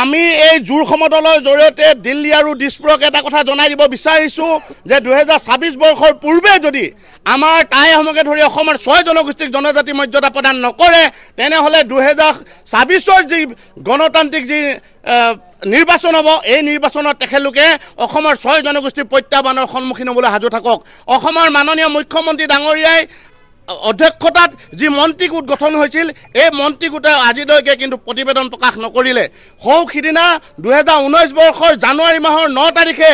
আমি এই জোৰ সমদলৰ জৰিয়তে দিল্লী আৰু দিছপুৰক এটা কথা জনাই দিব বিচাৰিছোঁ যে দুহেজাৰ ছাব্বিছ বৰ্ষৰ পূৰ্বে যদি আমাৰ টাইসমূহকে ধৰি অসমৰ ছয় জনগোষ্ঠীক জনজাতি মৰ্যাদা প্ৰদান নকৰে তেনেহ'লে দুহেজাৰ ছাব্বিছৰ যি গণতান্ত্ৰিক যি নিৰ্বাচন হ'ব এই নিৰ্বাচনত তেখেতলোকে অসমৰ ছয় জনগোষ্ঠীৰ প্ৰত্যাহ্বানৰ সন্মুখীন হ'বলৈ সাজু থাকক অসমৰ মাননীয় মুখ্যমন্ত্ৰী ডাঙৰীয়াই অধ্যক্ষতাত যি মন্ত্ৰী গোট গঠন হৈছিল এই মন্ত্ৰী গোটে আজিলৈকে কিন্তু প্ৰতিবেদন প্ৰকাশ নকৰিলে সৌ সিদিনা দুহেজাৰ ঊনৈছ বৰ্ষৰ জানুৱাৰী মাহৰ ন তাৰিখে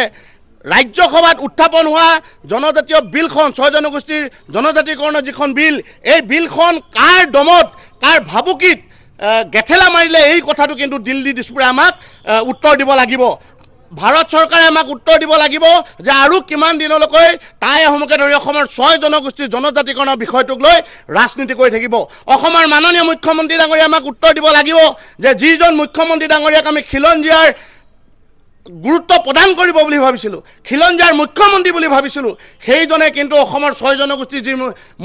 ৰাজ্যসভাত উত্থাপন হোৱা জনজাতীয় বিলখন ছয় জনগোষ্ঠীৰ জনজাতিকৰণৰ যিখন বিল এই বিলখন কাৰ দমত কাৰ ভাবুকিত গেঠেলা মাৰিলে এই কথাটো কিন্তু দিল্লী দিছপুৰে আমাক উত্তৰ দিব লাগিব ভাৰত চৰকাৰে আমাক উত্তৰ দিব লাগিব যে আৰু কিমান দিনলৈকৈ তাই আহোমকে ধৰি অসমৰ ছয় জনগোষ্ঠীৰ জনজাতিকৰণৰ বিষয়টোক লৈ ৰাজনীতি কৰি থাকিব অসমৰ মাননীয় মুখ্যমন্ত্ৰী ডাঙৰীয়া আমাক উত্তৰ দিব লাগিব যে যিজন মুখ্যমন্ত্ৰী ডাঙৰীয়াক আমি খিলঞ্জীয়াৰ গুৰুত্ব প্ৰদান কৰিব বুলি ভাবিছিলোঁ খিলঞ্জীয়াৰ মুখ্যমন্ত্ৰী বুলি ভাবিছিলোঁ সেইজনে কিন্তু অসমৰ ছয় জনগোষ্ঠীৰ যি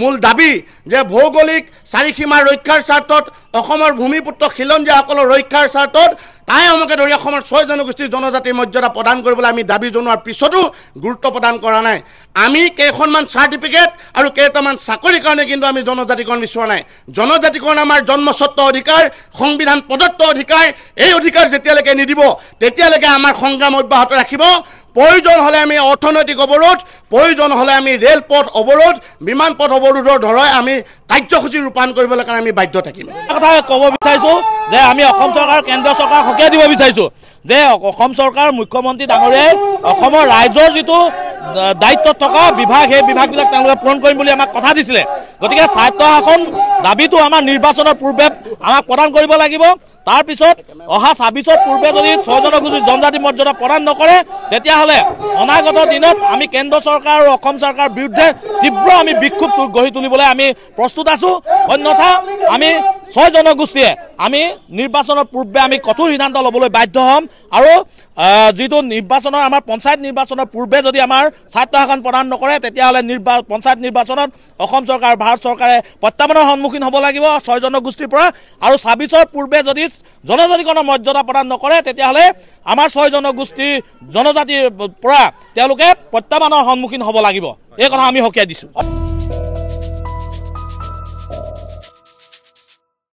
মূল দাবী যে ভৌগোলিক চাৰিসীমাৰ ৰক্ষাৰ স্বাৰ্থত অসমৰ ভূমিপুত্ৰ খিলঞ্জীয়াসকলৰ ৰক্ষাৰ স্বাৰ্থত তাই আমাকে ধৰি অসমৰ ছয় জনগোষ্ঠীৰ জনজাতিৰ মৰ্যাদা প্ৰদান কৰিবলৈ আমি দাবী জনোৱাৰ পিছতো গুৰুত্ব প্ৰদান কৰা নাই আমি কেইখনমান চাৰ্টিফিকেট আৰু কেইটামান চাকৰিৰ কাৰণে কিন্তু আমি জনজাতিকৰণ বিচৰা নাই জনজাতিকৰণ আমাৰ জন্মস্বত্ব অধিকাৰ সংবিধান প্ৰদত্ত অধিকাৰ এই অধিকাৰ যেতিয়ালৈকে নিদিব তেতিয়ালৈকে আমাৰ সংগ্ৰাম অব্যাহত ৰাখিব প্ৰয়োজন হ'লে আমি অৰ্থনৈতিক অৱৰোধ প্ৰয়োজন হ'লে আমি ৰে'ল পথ অৱৰোধ বিমান পথ অৱৰোধৰ দৰে আমি কাৰ্যসূচী ৰূপায়ণ কৰিবলৈ কাৰণে আমি বাধ্য থাকিম কথা ক'ব বিচাৰিছোঁ যে আমি অসম চৰকাৰ কেন্দ্ৰীয় চৰকাৰ সকীয়াই দিব বিচাৰিছোঁ যে অসম চৰকাৰ মুখ্যমন্ত্ৰী ডাঙৰীয়াই অসমৰ ৰাইজৰ যিটো দায়িত্বত থকা বিভাগ সেই বিভাগবিলাক তেওঁলোকে পূৰণ কৰিম বুলি আমাক কথা দিছিলে গতিকে স্বায়ত্ব শাসন দাবিটো আমাৰ নিৰ্বাচনৰ পূৰ্বে আমাক প্ৰদান কৰিব লাগিব তাৰপিছত অহা ছাব্বিছৰ পূৰ্বে যদি ছয় জনগোষ্ঠী জনজাতি মৰ্যাদা প্ৰদান নকৰে তেতিয়াহ'লে অনাগত দিনত আমি কেন্দ্ৰ চৰকাৰ আৰু অসম চৰকাৰৰ বিৰুদ্ধে তীব্ৰ আমি বিক্ষোভ গঢ়ি তুলিবলৈ আমি প্ৰস্তুত আছোঁ অন্যথা আমি ছয় জনগোষ্ঠীয়ে আমি নিৰ্বাচনৰ পূৰ্বে আমি কঠোৰ সিদ্ধান্ত ল'বলৈ বাধ্য হ'ম আৰু যিটো নিৰ্বাচনৰ আমাৰ পঞ্চায়ত নিৰ্বাচনৰ পূৰ্বে যদি আমাৰ শাসন প্ৰদান নকৰে তেতিয়াহ'লে নিৰ্বা পঞ্চায়ত নিৰ্বাচনত অসম চৰকাৰ ভাৰত চৰকাৰে প্ৰত্যাহ্বানৰ সন্মুখীন হ'ব লাগিব ছয় জনগোষ্ঠীৰ পৰা আৰু ছাব্বিছৰ পূৰ্বে যদি জনজাতিকৰণৰ মৰ্যাদা প্ৰদান নকৰে তেতিয়াহ'লে আমাৰ ছয় জনগোষ্ঠীৰ জনজাতিৰ পৰা তেওঁলোকে প্ৰত্যাহ্বানৰ সন্মুখীন হ'ব লাগিব এই কথা আমি সকীয়াই দিছোঁ